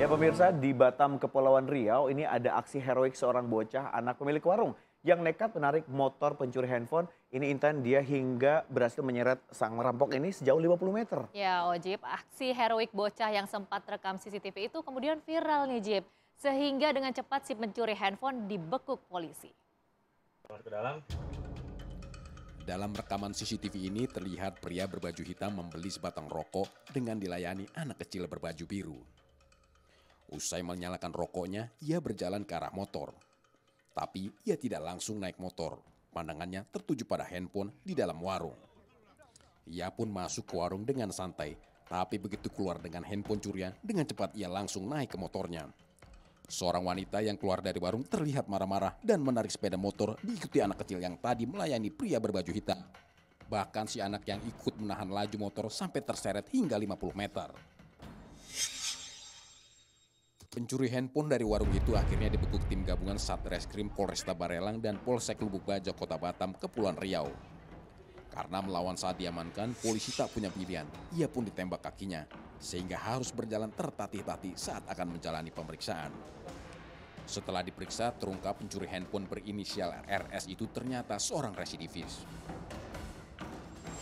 Ya pemirsa, di Batam, Kepulauan Riau ini ada aksi heroik seorang bocah anak pemilik warung yang nekat menarik motor pencuri handphone. Ini Intan dia hingga berhasil menyeret sang merampok ini sejauh 50 meter. Ya Ojib, aksi heroik bocah yang sempat rekam CCTV itu kemudian viral nih Jib. Sehingga dengan cepat si pencuri handphone dibekuk polisi. Ke dalam. Dalam rekaman CCTV ini terlihat pria berbaju hitam membeli sebatang rokok dengan dilayani anak kecil berbaju biru. Usai menyalakan rokoknya, ia berjalan ke arah motor. Tapi ia tidak langsung naik motor. Pandangannya tertuju pada handphone di dalam warung. Ia pun masuk ke warung dengan santai, tapi begitu keluar dengan handphone curian, dengan cepat ia langsung naik ke motornya. Seorang wanita yang keluar dari warung terlihat marah-marah dan menarik sepeda motor diikuti anak kecil yang tadi melayani pria berbaju hitam. Bahkan si anak yang ikut menahan laju motor sampai terseret hingga 50 meter. Pencuri handphone dari warung itu akhirnya dibekuk tim gabungan Satreskrim Polresta Barelang dan Polsek Lubuk Bajo Kota Batam, Kepulauan Riau. Karena melawan saat diamankan, polisi tak punya pilihan. Ia pun ditembak kakinya, sehingga harus berjalan tertatih-tatih saat akan menjalani pemeriksaan. Setelah diperiksa, terungkap pencuri handphone berinisial RS itu ternyata seorang residivis.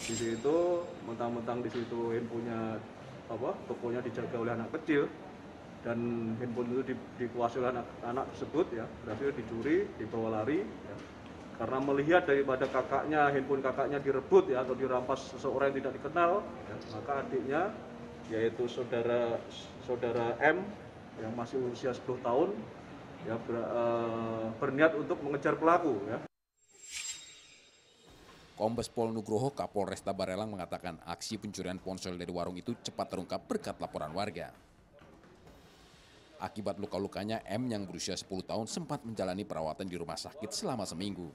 Di situ, mentang-mentang di situ handphonenya apa tokonya dijaga oleh anak kecil, dan handphone itu dikuasai oleh anak, anak tersebut ya berhasil dicuri dibawa lari ya. karena melihat daripada kakaknya handphone kakaknya direbut ya atau dirampas seseorang yang tidak dikenal ya. maka adiknya yaitu saudara saudara M yang masih usia 10 tahun ya ber, uh, berniat untuk mengejar pelaku ya. Kombes Pol Nugroho Kapolresta Barelang mengatakan aksi pencurian ponsel dari warung itu cepat terungkap berkat laporan warga. Akibat luka-lukanya, M yang berusia 10 tahun sempat menjalani perawatan di rumah sakit selama seminggu.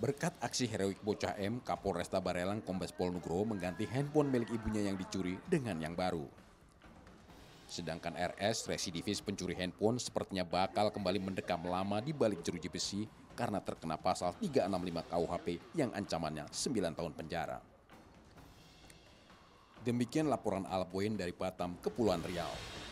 Berkat aksi heroik bocah M, Kapolresta Barelang Kombes Pol Nugro mengganti handphone milik ibunya yang dicuri dengan yang baru. Sedangkan RS, residivis pencuri handphone, sepertinya bakal kembali mendekam lama di balik jeruji besi karena terkena pasal 365 KUHP yang ancamannya 9 tahun penjara. Demikian laporan Alpoin dari Batam, Kepulauan Riau.